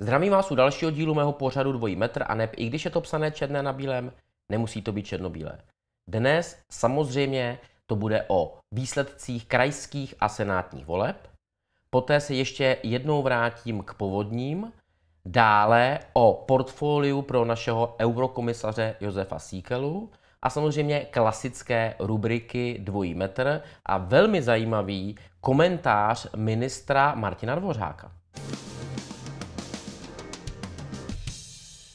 Zdravím vás u dalšího dílu mého pořadu Dvojí metr a neb, i když je to psané černé na bílém, nemusí to být černobílé. Dnes samozřejmě to bude o výsledcích krajských a senátních voleb, Poté se ještě jednou vrátím k povodním, dále o portfoliu pro našeho eurokomisaře Josefa Síkelu a samozřejmě klasické rubriky Dvojí metr a velmi zajímavý komentář ministra Martina Dvořáka.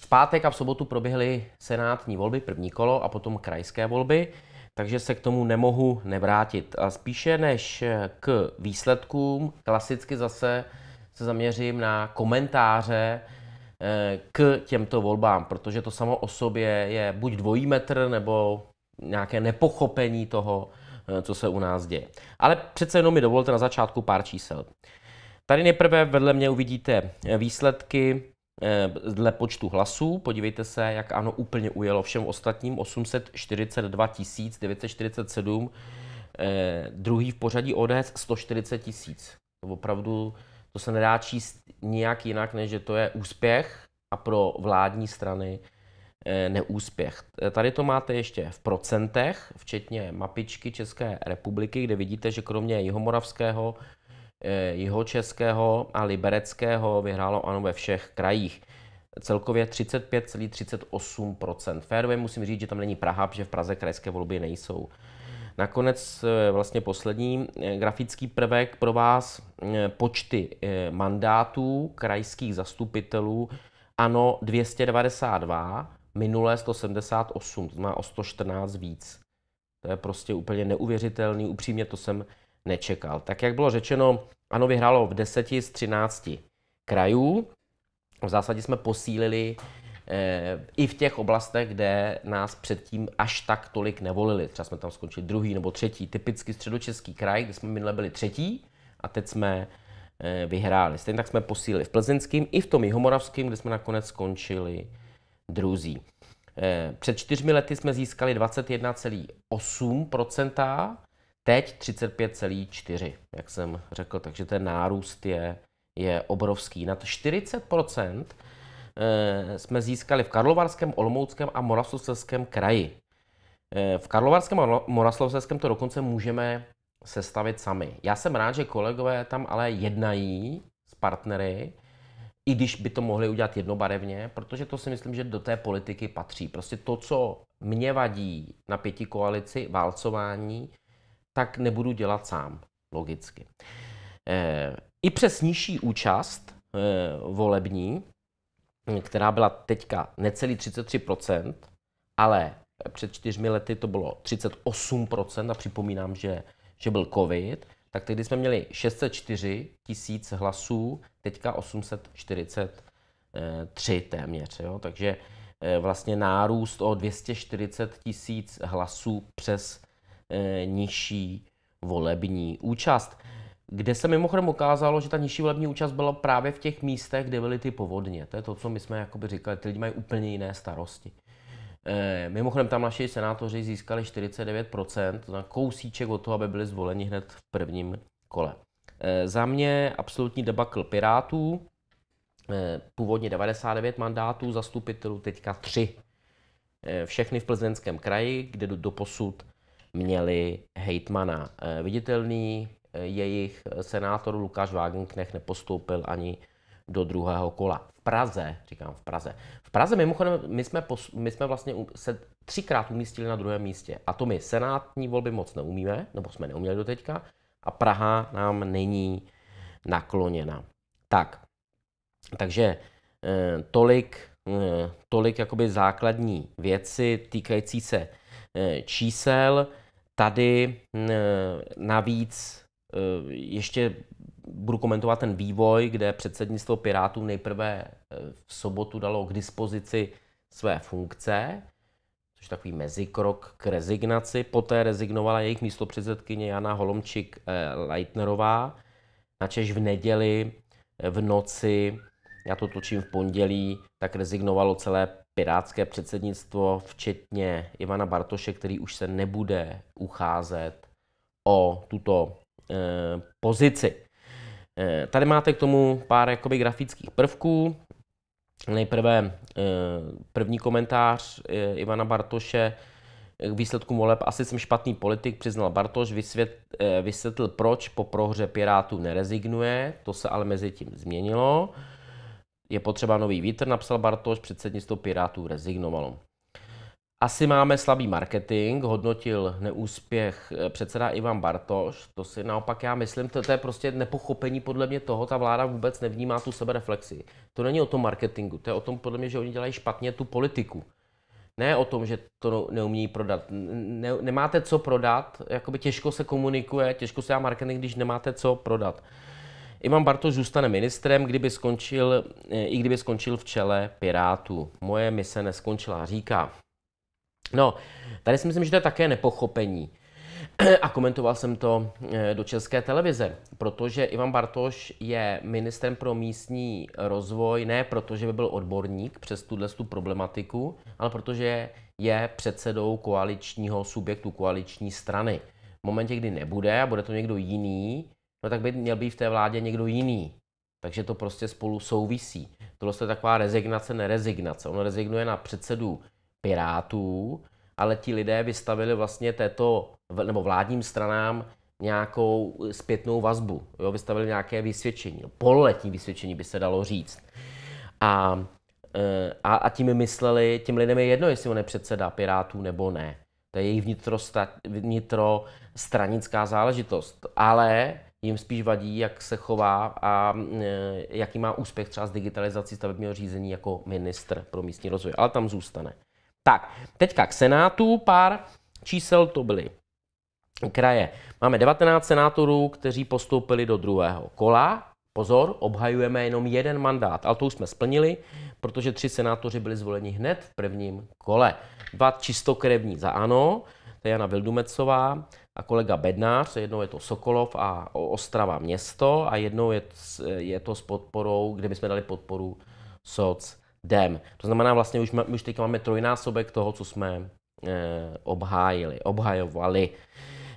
V pátek a v sobotu proběhly senátní volby, první kolo a potom krajské volby takže se k tomu nemohu nevrátit. A spíše než k výsledkům, klasicky zase se zaměřím na komentáře eh, k těmto volbám, protože to samo o sobě je buď dvojí metr nebo nějaké nepochopení toho, eh, co se u nás děje. Ale přece jenom mi dovolte na začátku pár čísel. Tady nejprve vedle mě uvidíte výsledky Eh, dle počtu hlasů. Podívejte se, jak ano úplně ujelo všem ostatním 842 947, eh, druhý v pořadí ODS 140 tisíc. to Opravdu to se nedá číst nijak jinak, než že to je úspěch a pro vládní strany eh, neúspěch. Tady to máte ještě v procentech, včetně mapičky České republiky, kde vidíte, že kromě Jihomoravského Eh, jihočeského a libereckého, vyhrálo ano ve všech krajích. Celkově 35,38%. Férově musím říct, že tam není Praha, protože v Praze krajské volby nejsou. Nakonec eh, vlastně poslední eh, grafický prvek pro vás, počty mandátů krajských zastupitelů, ano 292, minulé 178, to znamená o 114 víc. To je prostě úplně neuvěřitelný, upřímně to jsem nečekal. Tak jak bylo řečeno, ano, vyhrálo v 10 z 13 krajů. V zásadě jsme posílili eh, i v těch oblastech, kde nás předtím až tak tolik nevolili. Třeba jsme tam skončili druhý nebo třetí, typicky středočeský kraj, kde jsme minule byli třetí a teď jsme eh, vyhráli. Stejně tak jsme posílili v plzeňském i v tom jihomoravském, kde jsme nakonec skončili druzí. Eh, před čtyřmi lety jsme získali 21,8%, Teď 35,4, jak jsem řekl, takže ten nárůst je, je obrovský. Nad 40 eh, jsme získali v Karlovarském, Olomouckém a Moravskoslezském kraji. Eh, v Karlovarském a Moravskoslezském to dokonce můžeme sestavit sami. Já jsem rád, že kolegové tam ale jednají s partnery, i když by to mohli udělat jednobarevně, protože to si myslím, že do té politiky patří. Prostě to, co mě vadí na pěti koalici válcování, tak nebudu dělat sám, logicky. Eh, I přes nižší účast eh, volební, která byla teďka necelý 33%, ale před čtyřmi lety to bylo 38% a připomínám, že, že byl covid, tak tehdy jsme měli 604 tisíc hlasů, teďka 843 téměř. Jo? Takže eh, vlastně nárůst o 240 tisíc hlasů přes Eh, nižší volební účast. Kde se mimochodem ukázalo, že ta nižší volební účast byla právě v těch místech, kde byly ty povodně. To je to, co my jsme jakoby říkali, ty lidi mají úplně jiné starosti. E, mimochodem tam naši senátoři získali 49%, na kousíček od toho, aby byli zvoleni hned v prvním kole. E, za mě absolutní debakl Pirátů, e, původně 99 mandátů zastupitelů, teďka 3. E, všechny v plzeňském kraji, kde do, do posud měli hejtmana eh, viditelný. Eh, jejich senátor Lukáš Wagenknecht nepostoupil ani do druhého kola. V Praze, říkám v Praze. V Praze mimochodem my jsme, pos, my jsme vlastně se třikrát umístili na druhém místě. A to my senátní volby moc neumíme, nebo jsme neuměli do teďka. A Praha nám není nakloněna. Tak, takže eh, tolik, eh, tolik jakoby základní věci týkající se eh, čísel. Tady navíc e, ještě budu komentovat ten vývoj, kde předsednictvo Pirátů nejprve e, v sobotu dalo k dispozici své funkce, což je takový mezikrok k rezignaci. Poté rezignovala jejich místopředsedkyně Jana Holomčík-Leitnerová, e, načež v neděli v noci, já to točím v pondělí, tak rezignovalo celé pirátské předsednictvo, včetně Ivana Bartoše, který už se nebude ucházet o tuto e, pozici. E, tady máte k tomu pár jakoby, grafických prvků. Nejprve e, první komentář e, Ivana Bartoše k výsledkům voleb. Asi jsem špatný politik, přiznal Bartoš, vysvět, e, vysvětlil, proč po prohře Pirátů nerezignuje. To se ale mezi tím změnilo. E, je potřeba nový vítr, napsal Bartoš, předsednictvo Pirátů rezignovalo. Asi máme slabý marketing, hodnotil neúspěch eh, předseda Ivan Bartoš. To si naopak já myslím, to, to je prostě nepochopení podle mě toho, ta vláda vůbec nevnímá tu sebereflexi. To není o tom marketingu, to je o tom podle mě, že oni dělají špatně tu politiku. Ne o tom, že to no, neumí prodat. Ne, nemáte co prodat, jakoby těžko se komunikuje, těžko se dá marketing, když nemáte co prodat. Ivan Bartoš zůstane ministrem, kdyby skončil, eh, i kdyby skončil v čele Pirátů. Moje mise neskončila, říká. No, tady si myslím, že to je také nepochopení. A komentoval jsem to eh, do české televize, protože Ivan Bartoš je ministrem pro místní rozvoj, ne protože by byl odborník přes tuhle tu problematiku, ale protože je předsedou koaličního subjektu, koaliční strany. V momentě, kdy nebude a bude to někdo jiný, no tak by měl být v té vládě někdo jiný. Takže to prostě spolu souvisí. Tohle je taková rezignace, nerezignace. Ono rezignuje na předsedu Pirátů, ale ti lidé vystavili vlastně této, nebo vládním stranám nějakou zpětnou vazbu. Jo, vystavili nějaké vysvědčení, pololetní vysvědčení by se dalo říct. A, e, a, a tím mysleli, tím lidem je jedno, jestli on je předseda Pirátů nebo ne. To je jejich vnitrostranická vnitrostranická záležitost. Ale jim spíš vadí, jak se chová a mm, e, jaký má úspěch třeba s digitalizací stavebního řízení jako ministr pro místní rozvoj. Ale tam zůstane. Tak, teďka k Senátu pár čísel to byly kraje. Máme 19 senátorů, kteří postoupili do druhého kola. Pozor, obhajujeme jenom jeden mandát, ale to už jsme splnili, protože tři senátoři byli zvoleni hned v prvním kole. Dva čistokrevní za ano, to je Jana Vildumecová a kolega Bednář, jednou je to Sokolov a Ostrava město a jednou je, je to s podporou, kde my jsme dali podporu soc dem. To znamená vlastně už, už teď máme trojnásobek toho, co jsme eh, obhájili, obhajovali.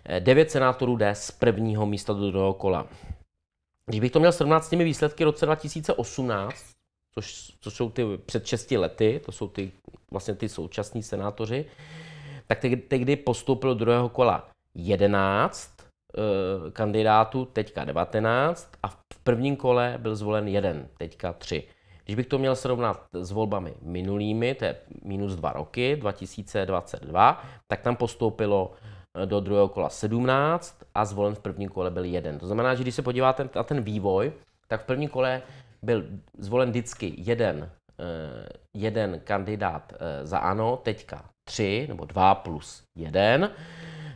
Eh, devět senátorů jde z prvního místa do druhého kola. Když bych to měl srovnat s těmi výsledky roce 2018, což, což jsou ty před šesti lety, to jsou ty, vlastně ty současní senátoři, eh, tak tehdy postoupil do druhého kola 11 eh, kandidátů, teďka 19 a v prvním kole byl zvolen jeden, teďka 3. Když bych to měl srovnat s volbami minulými, to je minus dva roky, 2022, tak tam postoupilo eh, do druhého kola 17 a zvolen v prvním kole byl jeden. To znamená, že když se podíváte na ten vývoj, tak v prvním kole byl zvolen vždycky jeden, eh, jeden kandidát za ANO, teďka 3 nebo 2 plus 1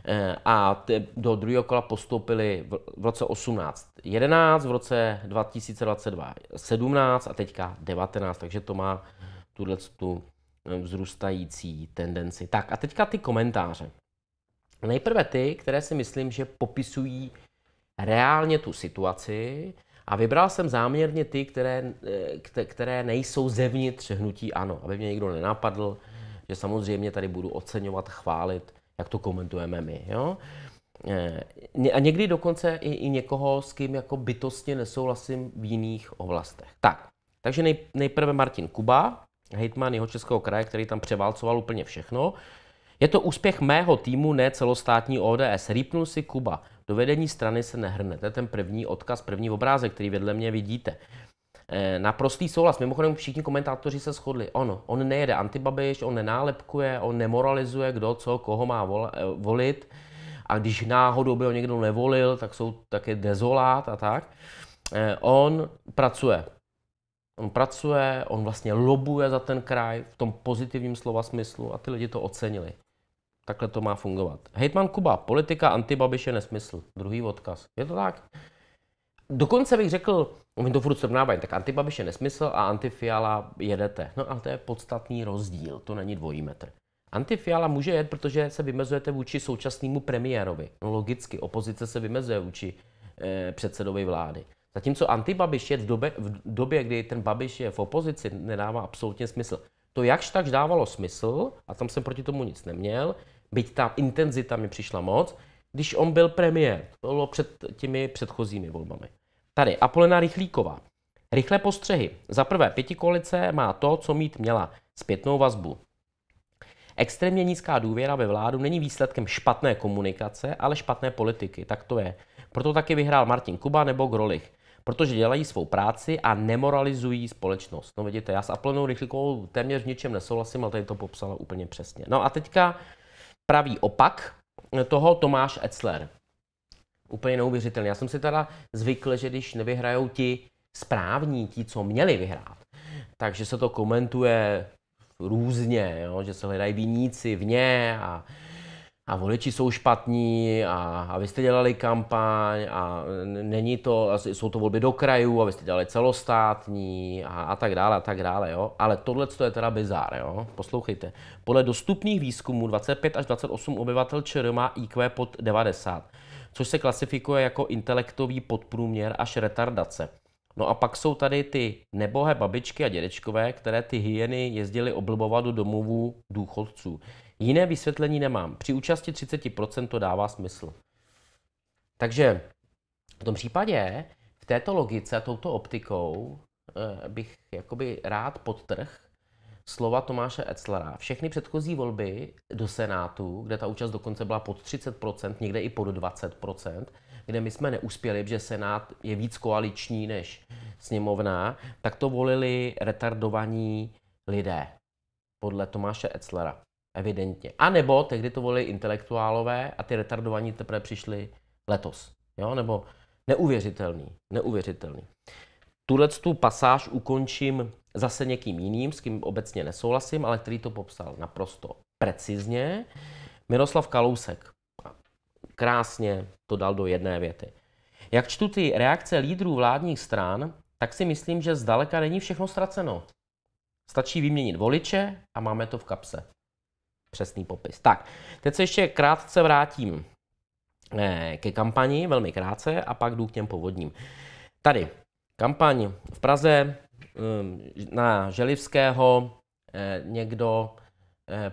eh, a do druhého kola postoupili v roce 18 11, v roce 2022 17 a teďka 19, takže to má tuhle tu eh, vzrůstající tendenci. Tak a teďka ty komentáře. Nejprve ty, které si myslím, že popisují reálně tu situaci a vybral jsem záměrně ty, které, eh, které nejsou zevnitř hnutí ANO, aby mě někdo nenapadl, že samozřejmě tady budu oceňovat, chválit, jak to komentujeme my. Jo? Eh, a někdy dokonce i, i někoho, s kým jako bytostně nesouhlasím v jiných oblastech. Tak, takže nej, nejprve Martin Kuba, hejtman jeho českého kraje, který tam převálcoval úplně všechno. Je to úspěch mého týmu, ne celostátní ODS. Rýpnul si Kuba. Do vedení strany se nehrne. To je ten první odkaz, první obrázek, který vedle mě vidíte. Eh, naprostý souhlas. Mimochodem všichni komentátoři se shodli. Ono, on nejede antibabiš, on nenálepkuje, on nemoralizuje, kdo co, koho má eh, volit. A když náhodou by ho někdo nevolil, tak jsou také dezolát a tak. Eh, on pracuje. On pracuje, on vlastně lobuje za ten kraj v tom pozitivním slova smyslu a ty lidi to ocenili. Takhle to má fungovat. Hejtman Kuba, politika antibabiše nesmysl. Druhý odkaz. Je to tak? Dokonce bych řekl, my to furt srovnávají, tak antibabiš je nesmysl a antifiala jedete. No ale to je podstatný rozdíl, to není dvojí metr. Antifiala může jet, protože se vymezujete vůči současnému premiérovi. No logicky, opozice se vymezuje vůči eh, předsedovi vlády. Zatímco antibabiš je v době, v době, kdy ten babiš je v opozici, nedává absolutně smysl. To jakž takž dávalo smysl, a tam jsem proti tomu nic neměl, byť ta intenzita mi přišla moc, když on byl premiér. To bylo před těmi předchozími volbami. Tady Apolena Rychlíková. Rychlé postřehy. Za prvé, pětikolice má to, co mít měla. Zpětnou vazbu. Extrémně nízká důvěra ve vládu není výsledkem špatné komunikace, ale špatné politiky. Tak to je. Proto taky vyhrál Martin Kuba nebo Grolich. Protože dělají svou práci a nemoralizují společnost. No vidíte, já s Apolenou Rychlíkovou téměř v ničem nesouhlasím, ale tady to popsala úplně přesně. No a teďka pravý opak toho Tomáš Etzler. Úplně neuvěřitelný. Já jsem si teda zvykl, že když nevyhrajou ti správní, ti, co měli vyhrát, takže se to komentuje různě, jo? že se hledají viníci ně a a voliči jsou špatní a, a vy jste dělali kampaň a není to, a jsou to volby do krajů a vy jste dělali celostátní a, a tak dále a tak dále, jo. Ale tohle je teda bizár, jo. Poslouchejte. Podle dostupných výzkumů 25 až 28 obyvatel ČR má IQ pod 90, což se klasifikuje jako intelektový podprůměr až retardace. No a pak jsou tady ty nebohé babičky a dědečkové, které ty hyeny jezdily oblbovat do domovů důchodců. Jiné vysvětlení nemám. Při účasti 30% to dává smysl. Takže v tom případě v této logice touto optikou eh, bych jakoby rád podtrh slova Tomáše Etzlera. Všechny předchozí volby do Senátu, kde ta účast dokonce byla pod 30%, někde i pod 20%, kde my jsme neuspěli, že Senát je víc koaliční než sněmovná, tak to volili retardovaní lidé podle Tomáše Etzlera evidentně. A nebo tehdy to volili intelektuálové a ty retardovaní teprve přišli letos. Jo? Nebo neuvěřitelný, neuvěřitelný. Tuhle tu pasáž ukončím zase někým jiným, s kým obecně nesouhlasím, ale který to popsal naprosto precizně. Miroslav Kalousek krásně to dal do jedné věty. Jak čtu ty reakce lídrů vládních stran, tak si myslím, že zdaleka není všechno ztraceno. Stačí vyměnit voliče a máme to v kapse přesný popis. Tak, teď se ještě krátce vrátím eh, ke kampani, velmi krátce, a pak jdu k těm povodním. Tady, kampaň v Praze eh, na Želivského eh, někdo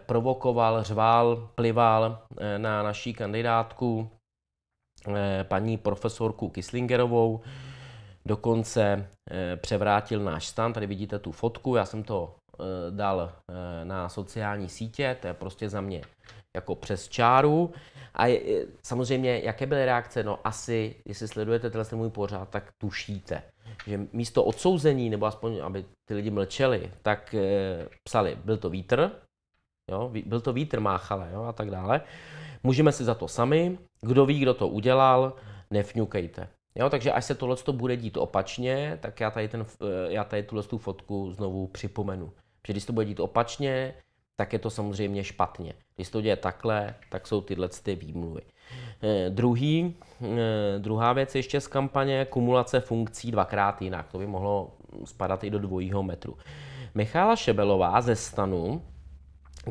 provokoval, řval, plival na naší kandidátku paní profesorku Kislingerovou. Dokonce převrátil náš stan. Tady vidíte tu fotku, já jsem to Eh, dal eh, na sociální sítě, to je prostě za mě jako přes čáru. A je, samozřejmě, jaké byly reakce? No asi, jestli sledujete tenhle můj pořád, tak tušíte, že místo odsouzení, nebo aspoň, aby ty lidi mlčeli, tak e, psali, byl to vítr, jo, byl to vítr máchale, jo, a tak dále. Můžeme si za to sami, kdo ví, kdo to udělal, nefňukejte. Jo, takže až se tohle bude dít opačně, tak já tady, ten, já tady tuhle tu fotku znovu připomenu. Protože když to bude dít opačně, tak je to samozřejmě špatně. Když to děje takhle, tak jsou tyhle ty výmluvy. Eh, druhý, eh, druhá věc ještě z kampaně, kumulace funkcí dvakrát jinak. To by mohlo spadat i do dvojího metru. Michála Šebelová ze stanu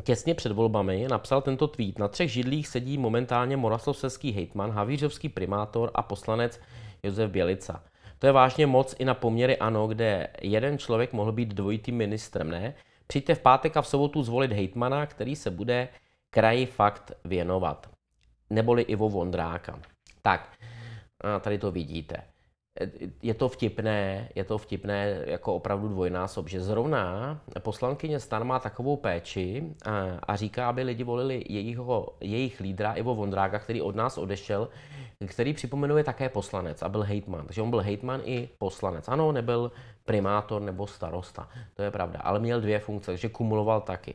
těsně před volbami napsal tento tweet. Na třech židlích sedí momentálně moraslovský hejtman, havířovský primátor a poslanec Josef Bělica. To je vážně moc i na poměry ANO, kde jeden člověk mohl být dvojitým ministrem, ne? Přijďte v pátek a v sobotu zvolit hejtmana, který se bude kraji fakt věnovat. Neboli Ivo Vondráka. Tak, tady to vidíte je to vtipné, je to vtipné jako opravdu dvojnásob, že zrovna poslankyně stan má takovou péči a, a říká, aby lidi volili jejího, jejich lídra Ivo Vondráka, který od nás odešel, který připomenuje také poslanec a byl hejtman. Takže on byl hejtman i poslanec. Ano, nebyl primátor nebo starosta, to je pravda, ale měl dvě funkce, takže kumuloval taky.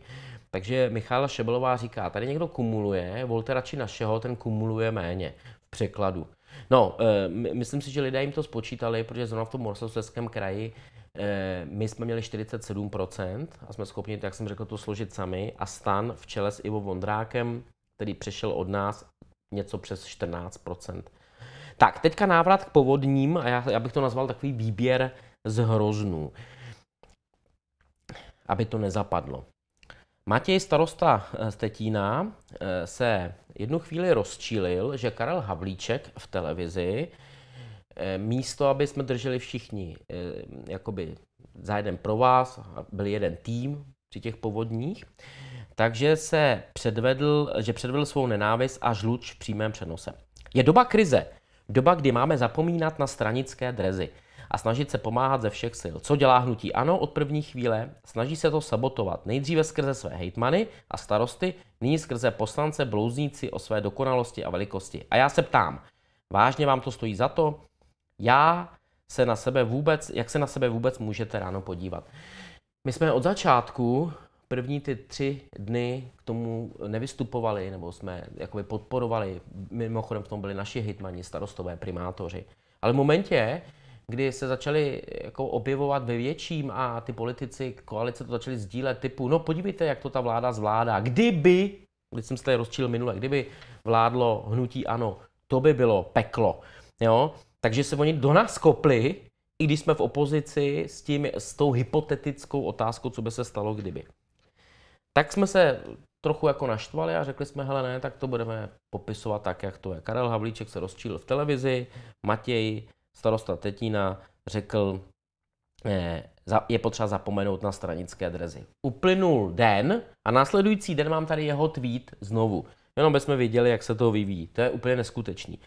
Takže Michála Šebelová říká, tady někdo kumuluje, volte radši našeho, ten kumuluje méně v překladu. No, eh, myslím si, že lidé jim to spočítali, protože zrovna v tom Moravskoslezském kraji eh, my jsme měli 47% a jsme schopni, jak jsem řekl, to složit sami a stan v čele s Ivo Vondrákem, který přešel od nás něco přes 14%. Tak, teďka návrat k povodním a já, já bych to nazval takový výběr z hroznů, aby to nezapadlo. Matěj starosta eh, z Tetína eh, se jednu chvíli rozčílil, že Karel Havlíček v televizi eh, místo, aby jsme drželi všichni jakoby za jeden pro vás, byl jeden tým při těch povodních, takže se předvedl, že předvedl svou nenávist a žluč v přímém přenose. Je doba krize, doba, kdy máme zapomínat na stranické drezy a snažit se pomáhat ze všech sil. Co dělá hnutí ANO od první chvíle? Snaží se to sabotovat. Nejdříve skrze své hejtmany a starosty, nyní skrze poslance blouzníci o své dokonalosti a velikosti. A já se ptám, vážně vám to stojí za to? Já se na sebe vůbec, jak se na sebe vůbec můžete ráno podívat? My jsme od začátku první ty tři dny k tomu nevystupovali, nebo jsme jakoby podporovali, mimochodem v tom byli naši hitmani, starostové, primátoři. Ale v momentě, kdy se začaly jako objevovat ve větším a ty politici, koalice to začaly sdílet typu, no podívejte, jak to ta vláda zvládá. Kdyby, když jsem se tady rozčil minule, kdyby vládlo hnutí ano, to by bylo peklo. Jo? Takže se oni do nás kopli, i když jsme v opozici s, tím, s tou hypotetickou otázkou, co by se stalo kdyby. Tak jsme se trochu jako naštvali a řekli jsme, hele ne, tak to budeme popisovat tak, jak to je. Karel Havlíček se rozčílil v televizi, Matěj starosta Tetína řekl, eh, je potřeba zapomenout na stranické drezy. Uplynul den a následující den mám tady jeho tweet znovu. Jenom bychom viděli, jak se to vyvíjí. To je úplně neskutečný.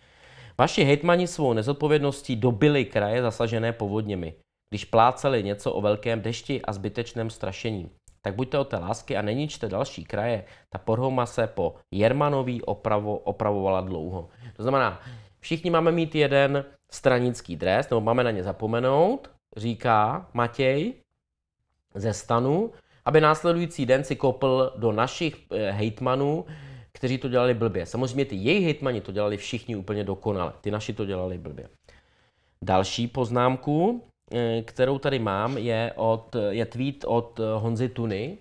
Vaši hejtmani svou nezodpovědností dobili kraje zasažené povodněmi, když pláceli něco o velkém dešti a zbytečném strašení. Tak buďte o té lásky a neničte další kraje. Ta porhoma se po Jermanový opravo, opravovala dlouho. To znamená, všichni máme mít jeden stranický dres, nebo máme na ně zapomenout, říká Matěj ze stanu, aby následující den si kopl do našich eh, hejtmanů, kteří to dělali blbě. Samozřejmě ty jejich hejtmani to dělali všichni úplně dokonale, ty naši to dělali blbě. Další poznámku, eh, kterou tady mám, je, od, je tweet od eh, Honzy Tuny,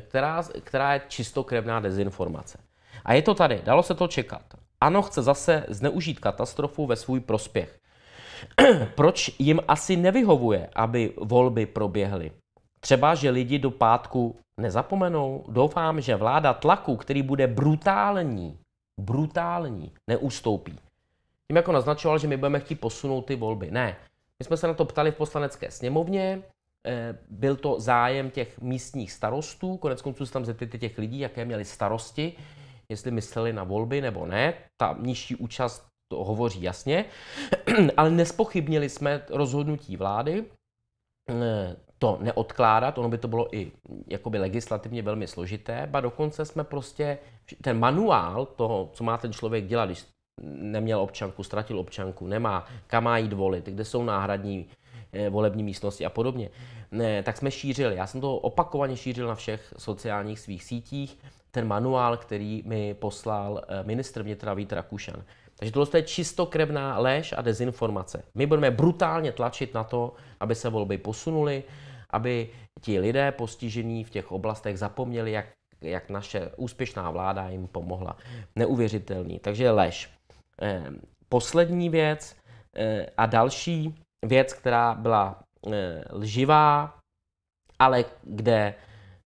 která, která je čistokrevná dezinformace. A je to tady, dalo se to čekat. Ano, chce zase zneužít katastrofu ve svůj prospěch. Proč jim asi nevyhovuje, aby volby proběhly? Třeba, že lidi do pátku nezapomenou. Doufám, že vláda tlaku, který bude brutální, brutální, neustoupí. Tím jako naznačoval, že my budeme chtít posunout ty volby. Ne. My jsme se na to ptali v poslanecké sněmovně, eh, byl to zájem těch místních starostů, konec konců se tam zeptali těch lidí, jaké měli starosti, jestli mysleli na volby nebo ne. Ta nižší účast to hovoří jasně, ale nespochybnili jsme rozhodnutí vlády eh, to neodkládat, ono by to bylo i jakoby legislativně velmi složité, a dokonce jsme prostě, ten manuál toho, co má ten člověk dělat, když neměl občanku, ztratil občanku, nemá, kam má jít volit, kde jsou náhradní eh, volební místnosti a podobně, ne, eh, tak jsme šířili. Já jsem to opakovaně šířil na všech sociálních svých sítích ten manuál, který mi poslal eh, ministr vnitra Vít Rakušan. Takže tohle je čistokrevná léž a dezinformace. My budeme brutálně tlačit na to, aby se volby posunuly, aby ti lidé postižení v těch oblastech zapomněli, jak, jak naše úspěšná vláda jim pomohla. Neuvěřitelný. Takže lež. Ehm, poslední věc eh, a další věc, která byla eh, lživá, ale kde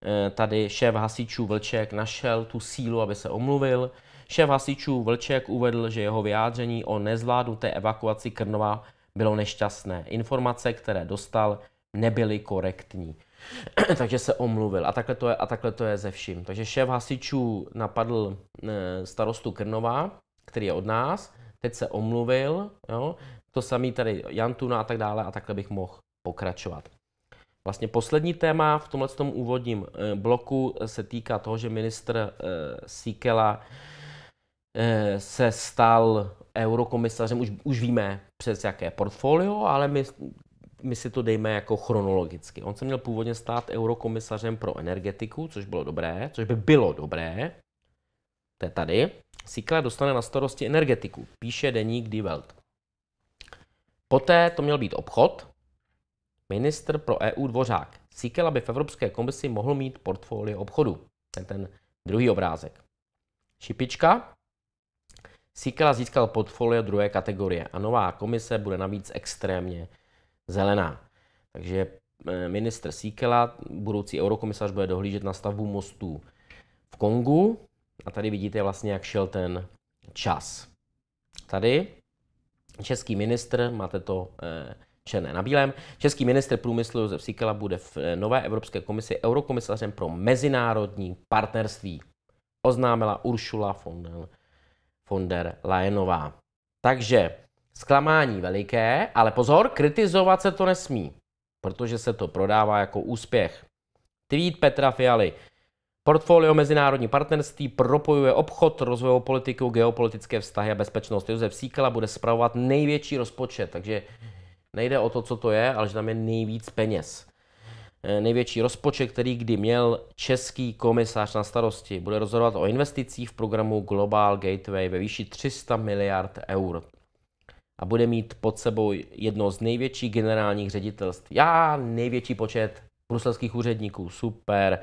Eh, tady šéf hasičů Vlček našel tu sílu, aby se omluvil. Šéf hasičů Vlček uvedl, že jeho vyjádření o nezvládnuté evakuaci Krnova bylo nešťastné. Informace, které dostal, nebyly korektní. Takže se omluvil. A takhle, to je, a takhle to je ze vším. Takže šéf hasičů napadl eh, starostu Krnova, který je od nás, teď se omluvil, jo? to samý tady Jantuna a tak dále a takhle bych mohl pokračovat. Vlastně poslední téma v tomhle tom úvodním eh, bloku eh, se týká toho, že ministr eh, Sikela se stal eurokomisařem, už, už víme přes jaké portfolio, ale my, my si to dejme jako chronologicky. On se měl původně stát eurokomisařem pro energetiku, což bylo dobré, což by bylo dobré. To je tady. Sikla dostane na starosti energetiku, píše deník Die Welt. Poté to měl být obchod, Ministr pro EU Dvořák. Sikela by v Evropské komisi mohl mít portfolio obchodu. Ten, ten druhý obrázek. Šipička. Sikela získal portfolio druhé kategorie a nová komise bude navíc extrémně zelená. Takže eh, ministr Sikela, budoucí eurokomisař, bude dohlížet na stavbu mostů v Kongu. A tady vidíte vlastně, jak šel ten čas. Tady český ministr, máte to eh, černé na bílém. Český ministr průmyslu Josef Sikela bude v eh, nové Evropské komisi eurokomisařem pro mezinárodní partnerství, oznámila Uršula von, von der Leyenová. Takže zklamání veliké, ale pozor, kritizovat se to nesmí, protože se to prodává jako úspěch. Tweet Petra Fialy. Portfolio mezinárodní partnerství propojuje obchod, rozvojovou politiku, geopolitické vztahy a bezpečnost. Josef Síkala bude spravovat největší rozpočet, takže Nejde o to, co to je, ale že tam je nejvíc peněz. Eh, největší rozpočet, který kdy měl český komisář na starosti, bude rozhodovat o investicích v programu Global Gateway ve výši 300 miliard eur a bude mít pod sebou jedno z největších generálních ředitelství. Já největší počet bruselských úředníků, super.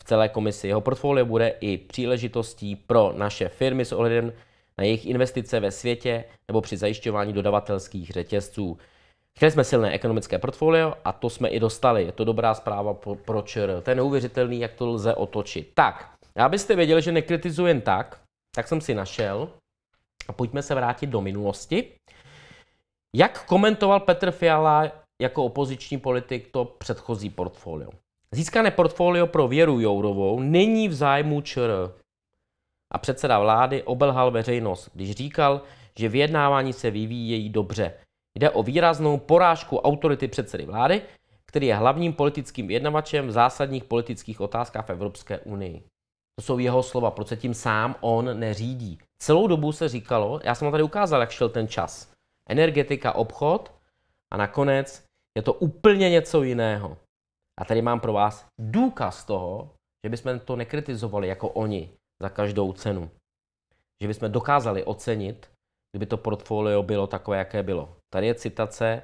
V celé komisi jeho portfolio bude i příležitostí pro naše firmy s ohledem na jejich investice ve světě nebo při zajišťování dodavatelských řetězců. Chtěli jsme silné ekonomické portfolio a to jsme i dostali. Je to dobrá zpráva pro, ČR. To je neuvěřitelný, jak to lze otočit. Tak, abyste věděli, že nekritizuji jen tak, tak jsem si našel a pojďme se vrátit do minulosti. Jak komentoval Petr Fiala jako opoziční politik to předchozí portfolio? Získané portfolio pro Věru Jourovou není v zájmu ČR. A předseda vlády obelhal veřejnost, když říkal, že vyjednávání se vyvíjejí dobře. Jde o výraznou porážku autority předsedy vlády, který je hlavním politickým jednavačem v zásadních politických otázkách v Evropské unii. To jsou jeho slova, protože tím sám on neřídí. Celou dobu se říkalo, já jsem vám tady ukázal, jak šel ten čas. Energetika, obchod a nakonec je to úplně něco jiného. A tady mám pro vás důkaz toho, že bychom to nekritizovali jako oni za každou cenu. Že bychom dokázali ocenit kdyby to portfolio bylo takové, jaké bylo. Tady je citace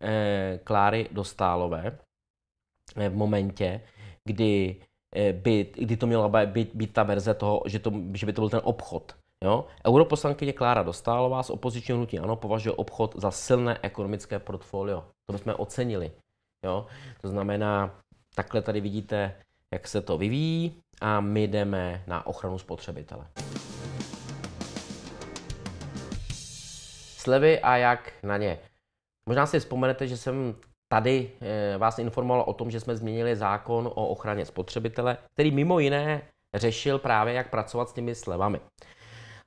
eh, Kláry Dostálové eh, v momentě, kdy, eh, by, kdy to měla být, být ta verze toho, že, to, že by to byl ten obchod. Jo? Europoslankyně Klára Dostálová z opozičního hnutí ANO považuje obchod za silné ekonomické portfolio. To bychom ocenili. Jo? To znamená, takhle tady vidíte, jak se to vyvíjí a my jdeme na ochranu spotřebitele. slevy a jak na ně. Možná si vzpomenete, že jsem tady eh, vás informoval o tom, že jsme změnili zákon o ochraně spotřebitele, který mimo jiné řešil právě, jak pracovat s těmi slevami.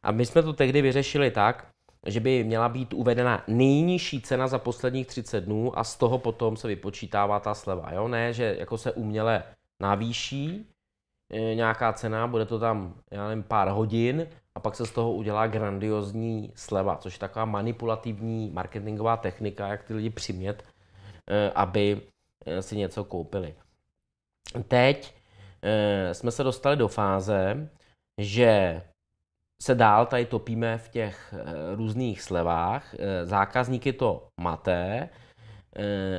A my jsme to tehdy vyřešili tak, že by měla být uvedena nejnižší cena za posledních 30 dnů a z toho potom se vypočítává ta sleva. Jo? Ne, že jako se uměle navýší eh, nějaká cena, bude to tam, já nevím, pár hodin pak se z toho udělá grandiozní sleva, což je taková manipulativní marketingová technika, jak ty lidi přimět, eh, aby eh, si něco koupili. Teď eh, jsme se dostali do fáze, že se dál tady topíme v těch různých slevách. Zákazníky to maté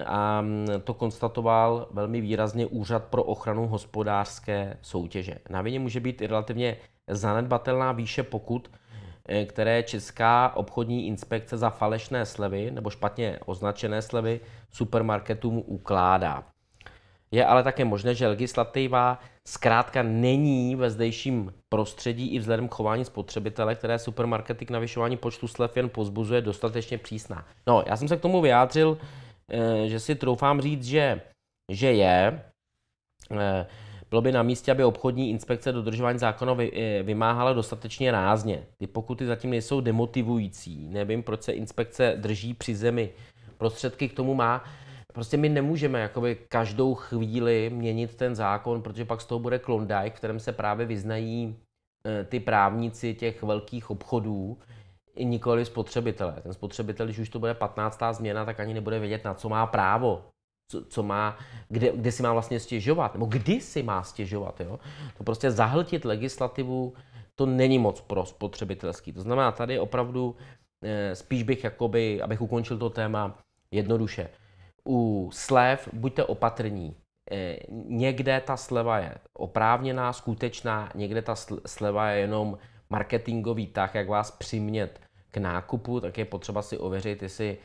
a mm, to konstatoval velmi výrazně Úřad pro ochranu hospodářské soutěže. Na vině může být i relativně zanedbatelná výše pokut, eh, které Česká obchodní inspekce za falešné slevy nebo špatně označené slevy supermarketům ukládá. Je ale také možné, že legislativa zkrátka není ve zdejším prostředí i vzhledem k chování spotřebitele, které supermarkety k navyšování počtu slev jen pozbuzuje dostatečně přísná. No, já jsem se k tomu vyjádřil, eh, že si troufám říct, že, že je, eh, bylo by na místě, aby obchodní inspekce dodržování zákona eh, vymáhala dostatečně rázně. Ty pokuty zatím nejsou demotivující. Nevím, proč se inspekce drží při zemi. Prostředky k tomu má. Prostě my nemůžeme jakoby každou chvíli měnit ten zákon, protože pak z toho bude klondajk, v kterém se právě vyznají eh, ty právníci těch velkých obchodů, i nikoli spotřebitele. Ten spotřebitel, když už to bude 15. změna, tak ani nebude vědět, na co má právo co, co má, kde, kde si má vlastně stěžovat, nebo kdy si má stěžovat. Jo? To prostě zahltit legislativu, to není moc pro spotřebitelský. To znamená, tady opravdu eh, spíš bych, jakoby, abych ukončil to téma jednoduše. U slev buďte opatrní. Eh, někde ta sleva je oprávněná, skutečná, někde ta sleva je jenom marketingový tak, jak vás přimět k nákupu, tak je potřeba si ověřit, jestli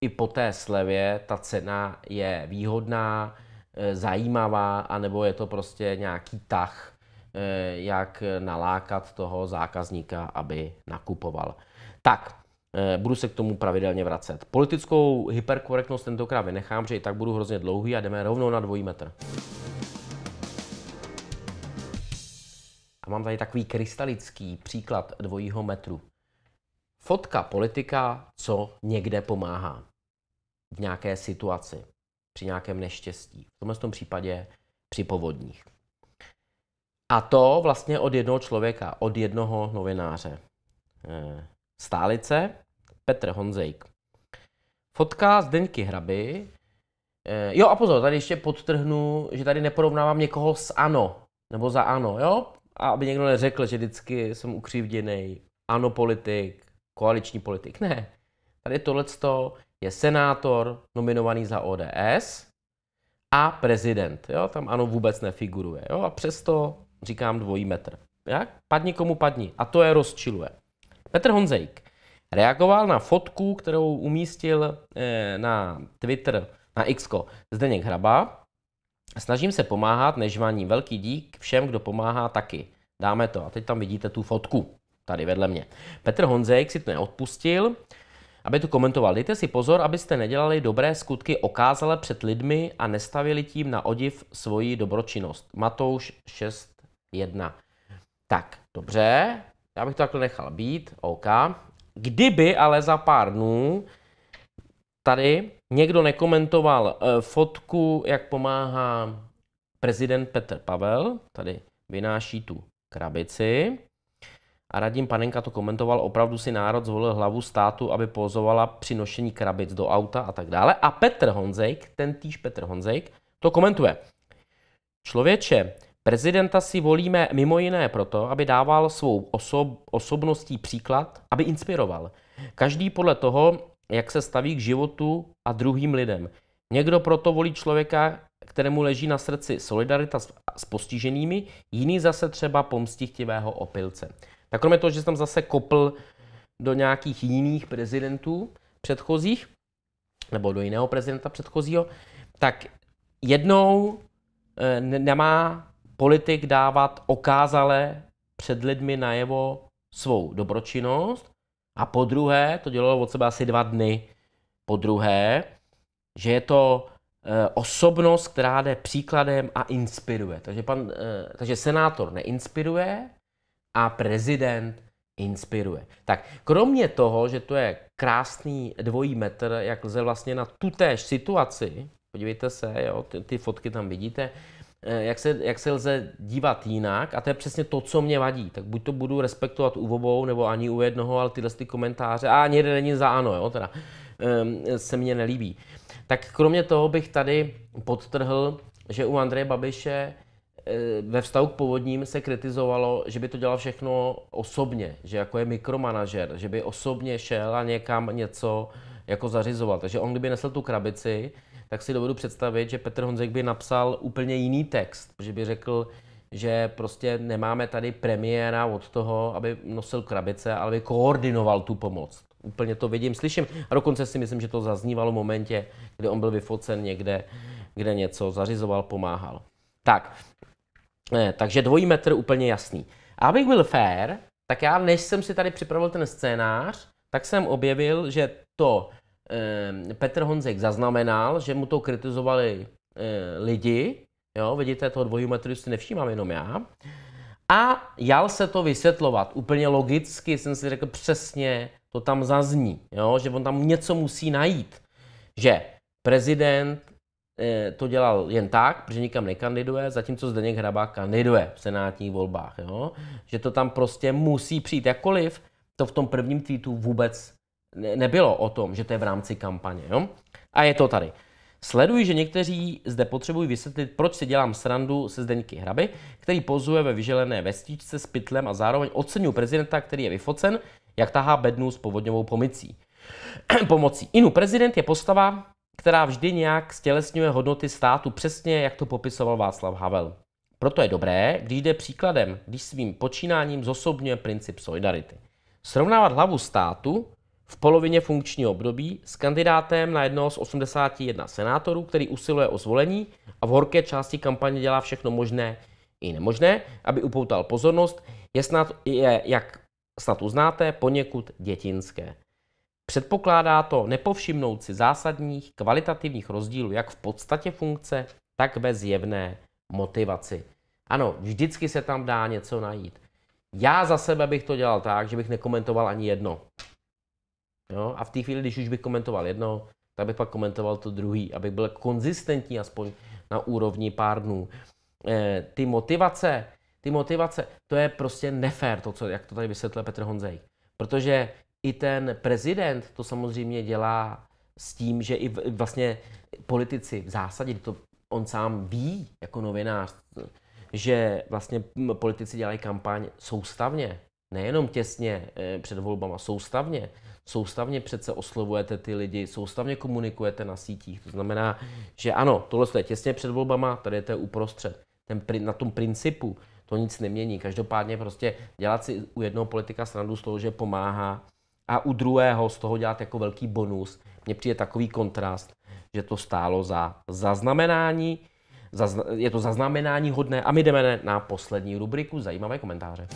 i po té slevě ta cena je výhodná, eh, zajímavá, anebo je to prostě nějaký tah, eh, jak nalákat toho zákazníka, aby nakupoval. Tak, eh, budu se k tomu pravidelně vracet. Politickou hyperkorektnost tentokrát vynechám, že i tak budu hrozně dlouhý a jdeme rovnou na dvojí metr. A mám tady takový krystalický příklad dvojího metru. Fotka politika, co někde pomáhá v nějaké situaci, při nějakém neštěstí. V tomhle tom případě při povodních. A to vlastně od jednoho člověka, od jednoho novináře. Eh, Stálice, Petr Honzejk. Fotka z Deňky Hraby. Eh, jo a pozor, tady ještě podtrhnu, že tady neporovnávám někoho s ANO, nebo za ANO, jo? A aby někdo neřekl, že vždycky jsem ukřivděný. ANO politik, koaliční politik. Ne. Tady tohle je senátor nominovaný za ODS a prezident. Jo? Tam ano vůbec nefiguruje. Jo? A přesto říkám dvojí metr. Jak? Padni komu padni. A to je rozčiluje. Petr Honzejk reagoval na fotku, kterou umístil eh, na Twitter, na Xko Zdeněk Hraba. Snažím se pomáhat, nežvaní. Velký dík všem, kdo pomáhá taky. Dáme to. A teď tam vidíte tu fotku tady vedle mě. Petr Honzejk si to neodpustil, aby to komentoval. Dejte si pozor, abyste nedělali dobré skutky okázale před lidmi a nestavili tím na odiv svoji dobročinnost. Matouš 6.1. Tak, dobře, já bych to takhle nechal být, OK. Kdyby ale za pár dnů tady někdo nekomentoval eh, fotku, jak pomáhá prezident Petr Pavel, tady vynáší tu krabici, a Radim Panenka to komentoval, opravdu si národ zvolil hlavu státu, aby pozovala při nošení krabic do auta a tak dále. A Petr Honzejk, ten týž Petr Honzejk, to komentuje. Člověče, prezidenta si volíme mimo jiné proto, aby dával svou osob, osobností příklad, aby inspiroval. Každý podle toho, jak se staví k životu a druhým lidem. Někdo proto volí člověka, kterému leží na srdci solidarita s, s postiženými, jiný zase třeba pomstichtivého opilce. Tak kromě toho, že jsem zase kopl do nějakých jiných prezidentů předchozích, nebo do jiného prezidenta předchozího, tak jednou eh, nemá politik dávat okázale před lidmi najevo svou dobročinnost a po druhé, to dělalo od sebe asi dva dny, po druhé, že je to eh, osobnost, která jde příkladem a inspiruje. Takže, pan, eh, takže senátor neinspiruje, a prezident inspiruje. Tak kromě toho, že to je krásný dvojí metr, jak lze vlastně na tutéž situaci, podívejte se, jo, ty, ty fotky tam vidíte, eh, jak se, jak se lze dívat jinak a to je přesně to, co mě vadí. Tak buď to budu respektovat u obou, nebo ani u jednoho, ale tyhle ty komentáře, a ani jeden není za ano, jo, teda, um, se mně nelíbí. Tak kromě toho bych tady podtrhl, že u Andreje Babiše Eh, ve vztahu k povodním se kritizovalo, že by to dělal všechno osobně, že jako je mikromanažer, že by osobně šel a někam něco jako zařizoval. Takže on kdyby nesl tu krabici, tak si dovedu představit, že Petr Honzek by napsal úplně jiný text, že by řekl, že prostě nemáme tady premiéra od toho, aby nosil krabice, ale by koordinoval tu pomoc. Úplně to vidím, slyším. A dokonce si myslím, že to zaznívalo v momentě, kdy on byl vyfocen někde, kde něco zařizoval, pomáhal. Tak, ne, takže dvojí metr úplně jasný. A abych byl fair, tak já, než jsem si tady připravil ten scénář, tak jsem objevil, že to eh, Petr Honzek zaznamenal, že mu to kritizovali eh, lidi. Jo, vidíte, toho dvojí metru si nevšímám jenom já. A jal se to vysvětlovat. Úplně logicky jsem si řekl přesně, to tam zazní, jo, že on tam něco musí najít. Že prezident Eh, to dělal jen tak, protože nikam nekandiduje, zatímco Zdeněk Hrabák kandiduje v senátních volbách. Jo? Že to tam prostě musí přijít. Jakkoliv to v tom prvním tweetu vůbec nebylo o tom, že to je v rámci kampaně. Jo? A je to tady. Sleduji, že někteří zde potřebují vysvětlit, proč si dělám srandu se Zdeňky Hraby, který pozuje ve vyželené vestičce s pytlem a zároveň oceňuji prezidenta, který je vyfocen, jak tahá bednu s povodňovou pomicí. pomocí. Inu prezident je postava, která vždy nějak stělesňuje hodnoty státu přesně, jak to popisoval Václav Havel. Proto je dobré, když jde příkladem, když svým počínáním zosobňuje princip solidarity. Srovnávat hlavu státu v polovině funkčního období s kandidátem na jednoho z 81 senátorů, který usiluje o zvolení a v horké části kampaně dělá všechno možné i nemožné, aby upoutal pozornost, je, snad, je jak snad uznáte, poněkud dětinské. Předpokládá to nepovšimnout si zásadních kvalitativních rozdílů jak v podstatě funkce, tak ve zjevné motivaci. Ano, vždycky se tam dá něco najít. Já za sebe bych to dělal tak, že bych nekomentoval ani jedno. Jo? A v té chvíli, když už bych komentoval jedno, tak bych pak komentoval to druhý, aby byl konzistentní aspoň na úrovni pár dnů. E, ty motivace, ty motivace, to je prostě nefér, to, co, jak to tady vysvětlil Petr Honzej. Protože i ten prezident to samozřejmě dělá s tím, že i vlastně politici v zásadě, to on sám ví jako novinář, že vlastně politici dělají kampaň soustavně, nejenom těsně e, před volbama, soustavně. Soustavně přece oslovujete ty lidi, soustavně komunikujete na sítích. To znamená, že ano, tohle je těsně před volbama, tady je to uprostřed. Ten, na tom principu to nic nemění. Každopádně prostě dělat si u jednoho politika srandu z toho, že pomáhá, a u druhého z toho dělat jako velký bonus. Mně přijde takový kontrast, že to stálo za zaznamenání, za, je to zaznamenání hodné a my jdeme na poslední rubriku Zajímavé komentáře.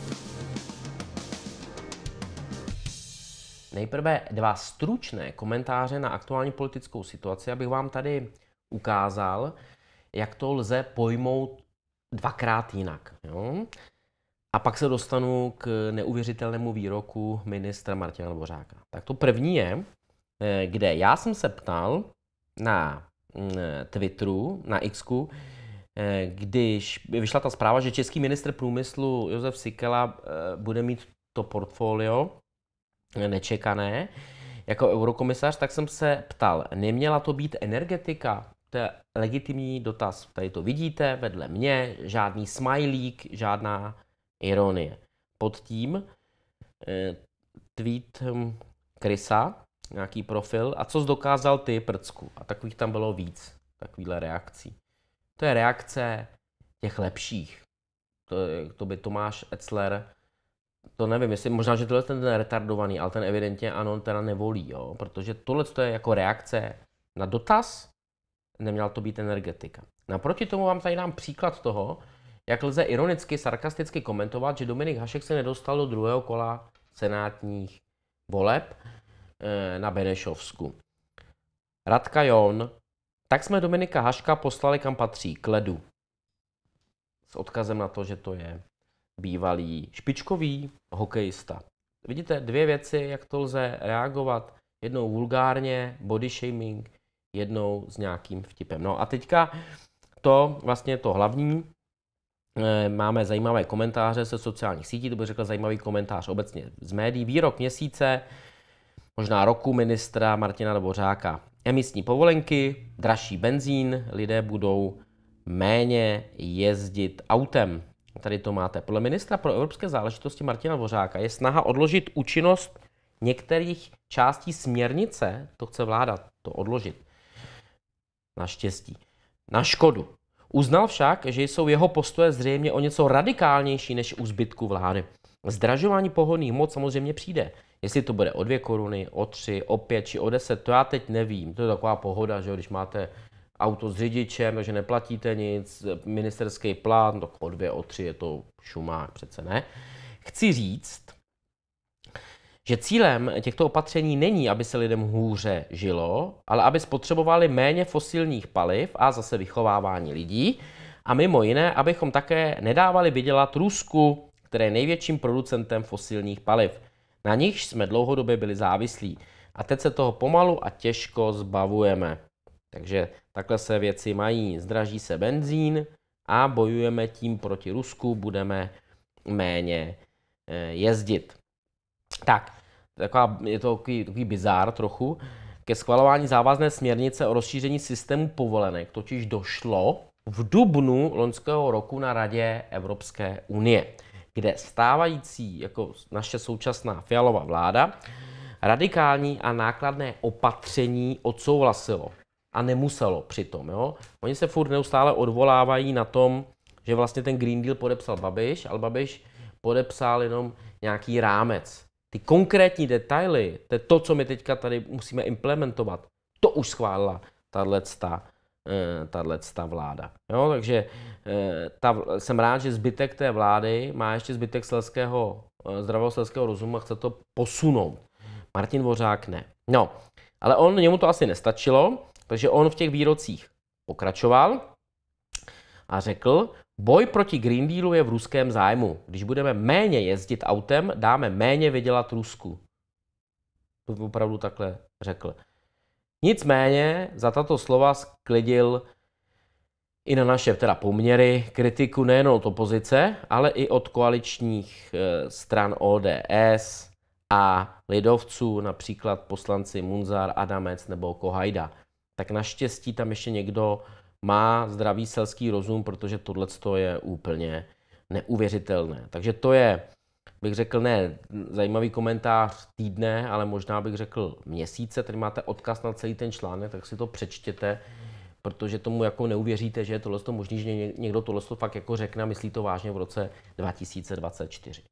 Nejprve dva stručné komentáře na aktuální politickou situaci, abych vám tady ukázal, jak to lze pojmout dvakrát jinak. Jo? A pak se dostanu k neuvěřitelnému výroku ministra Martina Dvořáka. Tak to první je, eh, kde já jsem se ptal na mm, Twitteru, na X, eh, když vyšla ta zpráva, že český minister průmyslu Josef Sikela eh, bude mít to portfolio nečekané jako eurokomisař, tak jsem se ptal, neměla to být energetika? To je legitimní dotaz. Tady to vidíte vedle mě, žádný smajlík, žádná ironie. Pod tím eh, tweet hm, Krisa nějaký profil, a co dokázal ty, prcku? A takových tam bylo víc, takovýhle reakcí. To je reakce těch lepších. To, to by Tomáš Etzler, to nevím, jestli, možná, že tohle ten, ten retardovaný, ale ten evidentně ano, teda nevolí, jo? protože tohle to je jako reakce na dotaz, neměl to být energetika. Naproti tomu vám tady dám příklad toho, jak lze ironicky, sarkasticky komentovat, že Dominik Hašek se nedostal do druhého kola senátních voleb eh, na Benešovsku? Radka Jon. Tak jsme Dominika Haška poslali kam patří, k ledu. S odkazem na to, že to je bývalý špičkový hokejista. Vidíte, dvě věci, jak to lze reagovat. Jednou vulgárně, body shaming, jednou s nějakým vtipem. No a teďka to vlastně to hlavní, Eh, máme zajímavé komentáře ze sociálních sítí, to bych řekl zajímavý komentář obecně z médií. Výrok měsíce, možná roku ministra Martina Dvořáka. Emisní povolenky, dražší benzín, lidé budou méně jezdit autem. Tady to máte. Podle ministra pro evropské záležitosti Martina Dvořáka je snaha odložit účinnost některých částí směrnice, to chce vláda to odložit, naštěstí, na škodu Uznal však, že jsou jeho postoje zřejmě o něco radikálnější než u zbytku vlády. Zdražování pohodných moc samozřejmě přijde. Jestli to bude o dvě koruny, o tři, o pět, či o deset, to já teď nevím. To je taková pohoda, že když máte auto s řidičem, že neplatíte nic, ministerský plán, tak o dvě, o tři je to šumák, přece ne. Chci říct, že cílem těchto opatření není, aby se lidem hůře žilo, ale aby spotřebovali méně fosilních paliv a zase vychovávání lidí. A mimo jiné, abychom také nedávali vydělat Rusku, které je největším producentem fosilních paliv. Na nich jsme dlouhodobě byli závislí. A teď se toho pomalu a těžko zbavujeme. Takže takhle se věci mají. Zdraží se benzín a bojujeme tím proti Rusku, budeme méně eh, jezdit. Tak, taková, je to takový, takový bizár trochu, ke schvalování závazné směrnice o rozšíření systému povolenek totiž došlo v dubnu loňského roku na Radě Evropské unie, kde stávající, jako naše současná fialová vláda, radikální a nákladné opatření odsouhlasilo. A nemuselo přitom. Jo? Oni se furt neustále odvolávají na tom, že vlastně ten Green Deal podepsal Babiš, ale Babiš podepsal jenom nějaký rámec ty konkrétní detaily, to je to, co my teďka tady musíme implementovat. To už schválila tahle eh, tato vláda. Jo, takže eh, ta, jsem rád, že zbytek té vlády má ještě zbytek selského, eh, zdravého selského rozumu a chce to posunout. Martin Vořák ne. No, ale on, němu to asi nestačilo, takže on v těch výrocích pokračoval a řekl, Boj proti Green Dealu je v ruském zájmu. Když budeme méně jezdit autem, dáme méně vydělat Rusku. To bych opravdu takhle řekl. Nicméně za tato slova sklidil i na naše teda poměry kritiku nejen od opozice, ale i od koaličních e, stran ODS a lidovců, například poslanci Munzar, Adamec nebo Kohajda. Tak naštěstí tam ještě někdo má zdravý selský rozum, protože tohle je úplně neuvěřitelné. Takže to je, bych řekl, ne zajímavý komentář týdne, ale možná bych řekl měsíce. Tady máte odkaz na celý ten článek, tak si to přečtěte, protože tomu jako neuvěříte, že je tohle možný, že někdo tohle fakt jako řekne a myslí to vážně v roce 2024.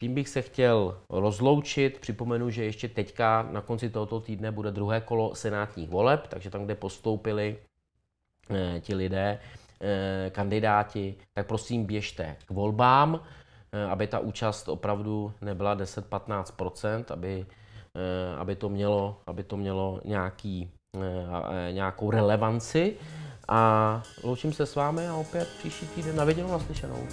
Tím bych se chtěl rozloučit. Připomenu, že ještě teďka na konci tohoto týdne bude druhé kolo senátních voleb, takže tam, kde postoupili Eh, ti lidé, eh, kandidáti, tak prosím běžte k volbám, eh, aby ta účast opravdu nebyla 10-15%, aby, aby, to mělo, aby to mělo nějaký, nějakou relevanci. A loučím se s vámi a opět příští týden na viděnou naslyšenou.